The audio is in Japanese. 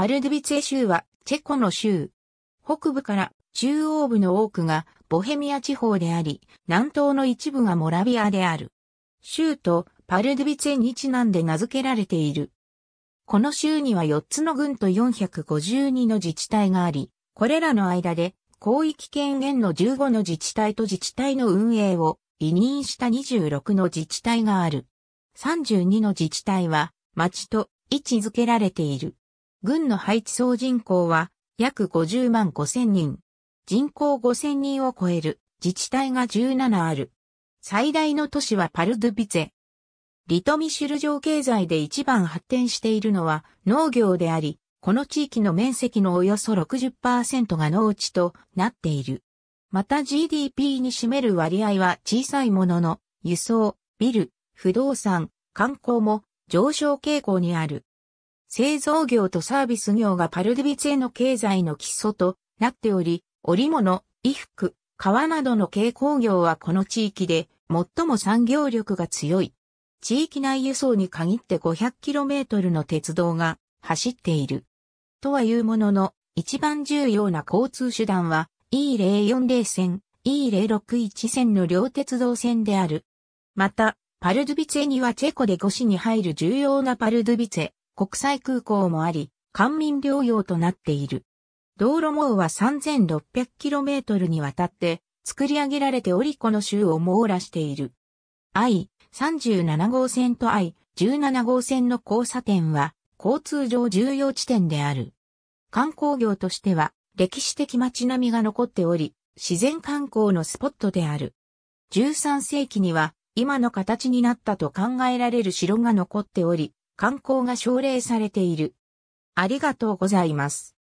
パルドゥビツェ州はチェコの州。北部から中央部の多くがボヘミア地方であり、南東の一部がモラビアである。州とパルドゥビツェにちなんで名付けられている。この州には4つの郡と452の自治体があり、これらの間で広域権限の15の自治体と自治体の運営を委任した26の自治体がある。32の自治体は町と位置づけられている。軍の配置総人口は約50万5千人。人口5千人を超える自治体が17ある。最大の都市はパルドゥビツェ。リトミシュル上経済で一番発展しているのは農業であり、この地域の面積のおよそ60%が農地となっている。また GDP に占める割合は小さいものの、輸送、ビル、不動産、観光も上昇傾向にある。製造業とサービス業がパルデビツェの経済の基礎となっており、織物、衣服、革などの軽工業はこの地域で最も産業力が強い。地域内輸送に限って 500km の鉄道が走っている。とはいうものの、一番重要な交通手段は E040 線、E061 線の両鉄道線である。また、パルドゥビツェにはチェコで5市に入る重要なパルドゥビツェ、国際空港もあり、官民療養となっている。道路網は 3600km にわたって作り上げられておりこの州を網羅している。I37 号線と I17 号線の交差点は交通上重要地点である。観光業としては歴史的街並みが残っており、自然観光のスポットである。13世紀には今の形になったと考えられる城が残っており、観光が奨励されている。ありがとうございます。